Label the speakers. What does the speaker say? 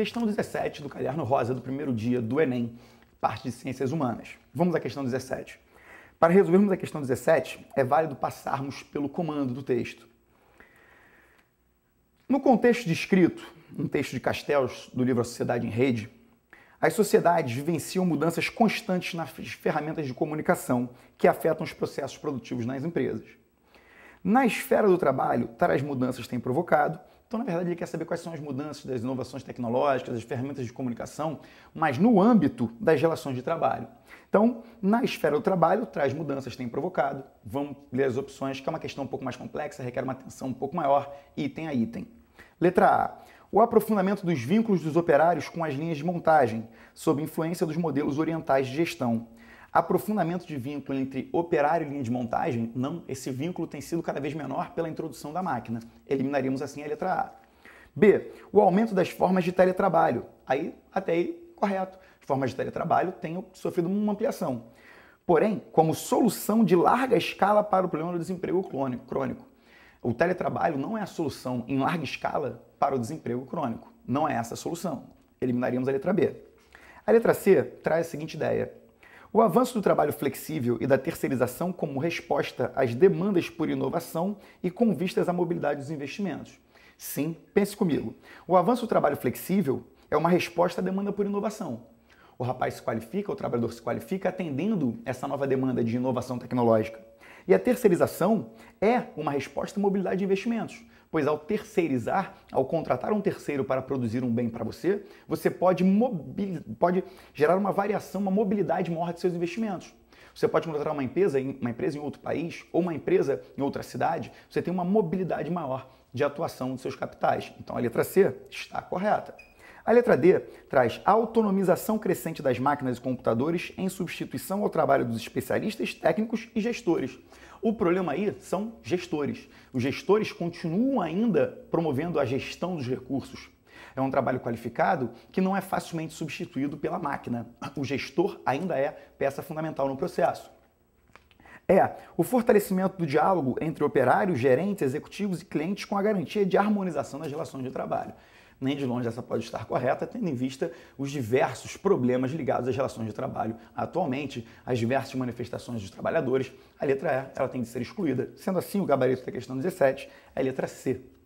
Speaker 1: Questão 17 do Caderno Rosa do primeiro dia do Enem, parte de Ciências Humanas. Vamos à questão 17. Para resolvermos a questão 17, é válido passarmos pelo comando do texto. No contexto descrito, um texto de Castells, do livro A Sociedade em Rede, as sociedades vivenciam mudanças constantes nas ferramentas de comunicação que afetam os processos produtivos nas empresas. Na esfera do trabalho, tais mudanças têm provocado então, na verdade, ele quer saber quais são as mudanças das inovações tecnológicas, das ferramentas de comunicação, mas no âmbito das relações de trabalho. Então, na esfera do trabalho, traz mudanças tem provocado. Vamos ler as opções, que é uma questão um pouco mais complexa, requer uma atenção um pouco maior, item a item. Letra A. O aprofundamento dos vínculos dos operários com as linhas de montagem, sob influência dos modelos orientais de gestão. Aprofundamento de vínculo entre operário e linha de montagem? Não, esse vínculo tem sido cada vez menor pela introdução da máquina. Eliminaríamos assim a letra A. B. O aumento das formas de teletrabalho. Aí, até aí, correto. formas de teletrabalho têm sofrido uma ampliação. Porém, como solução de larga escala para o problema do desemprego crônico. O teletrabalho não é a solução em larga escala para o desemprego crônico. Não é essa a solução. Eliminaríamos a letra B. A letra C traz a seguinte ideia: o avanço do trabalho flexível e da terceirização como resposta às demandas por inovação e com vistas à mobilidade dos investimentos. Sim, pense comigo. O avanço do trabalho flexível é uma resposta à demanda por inovação. O rapaz se qualifica, o trabalhador se qualifica atendendo essa nova demanda de inovação tecnológica. E a terceirização é uma resposta à mobilidade de investimentos pois ao terceirizar, ao contratar um terceiro para produzir um bem para você, você pode, pode gerar uma variação, uma mobilidade maior de seus investimentos. Você pode contratar uma empresa, uma empresa em outro país ou uma empresa em outra cidade, você tem uma mobilidade maior de atuação dos seus capitais. Então a letra C está correta. A letra D traz autonomização crescente das máquinas e computadores em substituição ao trabalho dos especialistas, técnicos e gestores. O problema aí são gestores. Os gestores continuam ainda promovendo a gestão dos recursos. É um trabalho qualificado que não é facilmente substituído pela máquina. O gestor ainda é peça fundamental no processo é o fortalecimento do diálogo entre operários, gerentes, executivos e clientes com a garantia de harmonização das relações de trabalho nem de longe essa pode estar correta, tendo em vista os diversos problemas ligados às relações de trabalho atualmente, as diversas manifestações dos trabalhadores. A letra E ela tem de ser excluída. Sendo assim, o gabarito da questão 17 é a letra C.